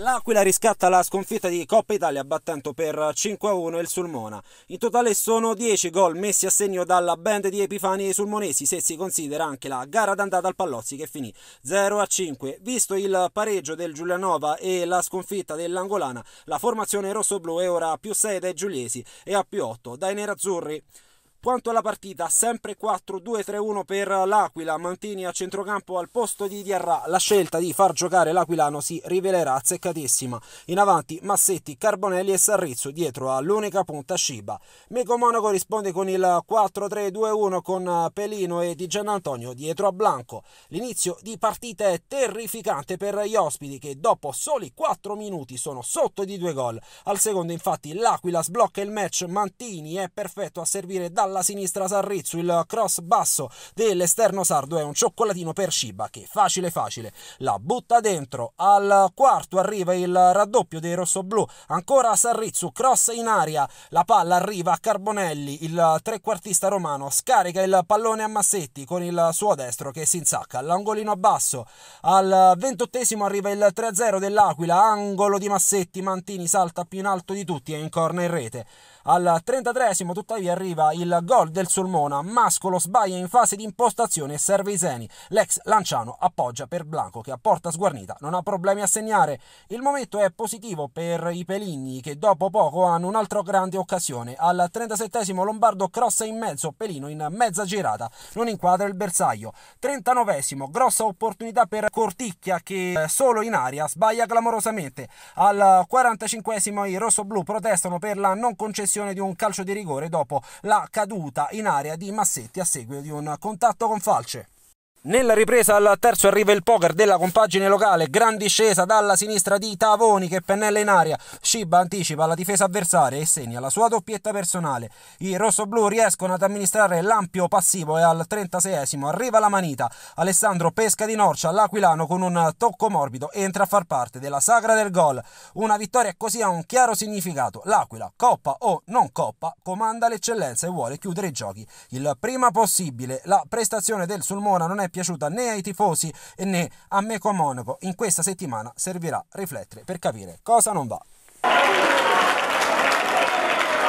L'Aquila riscatta la sconfitta di Coppa Italia battendo per 5-1 il Sulmona. In totale sono 10 gol messi a segno dalla band di Epifani e i Sulmonesi se si considera anche la gara d'andata al Pallozzi che finì 0-5. Visto il pareggio del Giulianova e la sconfitta dell'Angolana, la formazione rossoblu è ora a più 6 dai giuliesi e a più 8 dai nerazzurri. Quanto alla partita, sempre 4-2-3-1 per l'Aquila, Mantini a centrocampo al posto di Diarra, la scelta di far giocare l'Aquilano si rivelerà azzeccatissima. In avanti Massetti, Carbonelli e Sarrizzo, dietro all'unica punta Sciba. Meco Monaco risponde con il 4-3-2-1 con Pelino e Di Gianantonio dietro a Blanco. L'inizio di partita è terrificante per gli ospiti che dopo soli 4 minuti sono sotto di due gol. Al secondo infatti l'Aquila sblocca il match, Mantini è perfetto a servire dalla dalla sinistra Sarrizzu, il cross basso dell'esterno sardo è un cioccolatino per Sciba che facile facile la butta dentro. Al quarto arriva il raddoppio dei rossoblù, ancora Sarrizzu, cross in aria, la palla arriva a Carbonelli, il trequartista romano scarica il pallone a Massetti con il suo destro che si insacca all'angolino basso. Al ventottesimo arriva il 3-0 dell'Aquila, angolo di Massetti, Mantini salta più in alto di tutti e in corner in rete. Al trentatreesimo tuttavia arriva il gol del Sulmona, Mascolo sbaglia in fase di impostazione e serve Iseni. L'ex Lanciano appoggia per Blanco che a porta sguarnita non ha problemi a segnare. Il momento è positivo per i Peligni che dopo poco hanno un'altra grande occasione. Al 37 Lombardo crossa in mezzo, Pelino in mezza girata, non inquadra il bersaglio. 39 grossa opportunità per Corticchia che eh, solo in aria sbaglia clamorosamente. Al 45 i rossoblù protestano per la non concessione di un calcio di rigore dopo la caduta caduta in area di Massetti a seguito di un contatto con Falce. Nella ripresa al terzo arriva il poker della compagine locale, gran discesa dalla sinistra di Tavoni che pennella in aria, Shiba anticipa la difesa avversaria e segna la sua doppietta personale. I rossoblù riescono ad amministrare l'ampio passivo e al 36esimo arriva la manita. Alessandro pesca di Norcia, all'Aquilano con un tocco morbido e entra a far parte della sagra del gol. Una vittoria così ha un chiaro significato, l'Aquila, coppa o non coppa, comanda l'eccellenza e vuole chiudere i giochi il prima possibile. La prestazione del Sulmona non è è piaciuta né ai tifosi né a me come monaco. In questa settimana servirà riflettere per capire cosa non va.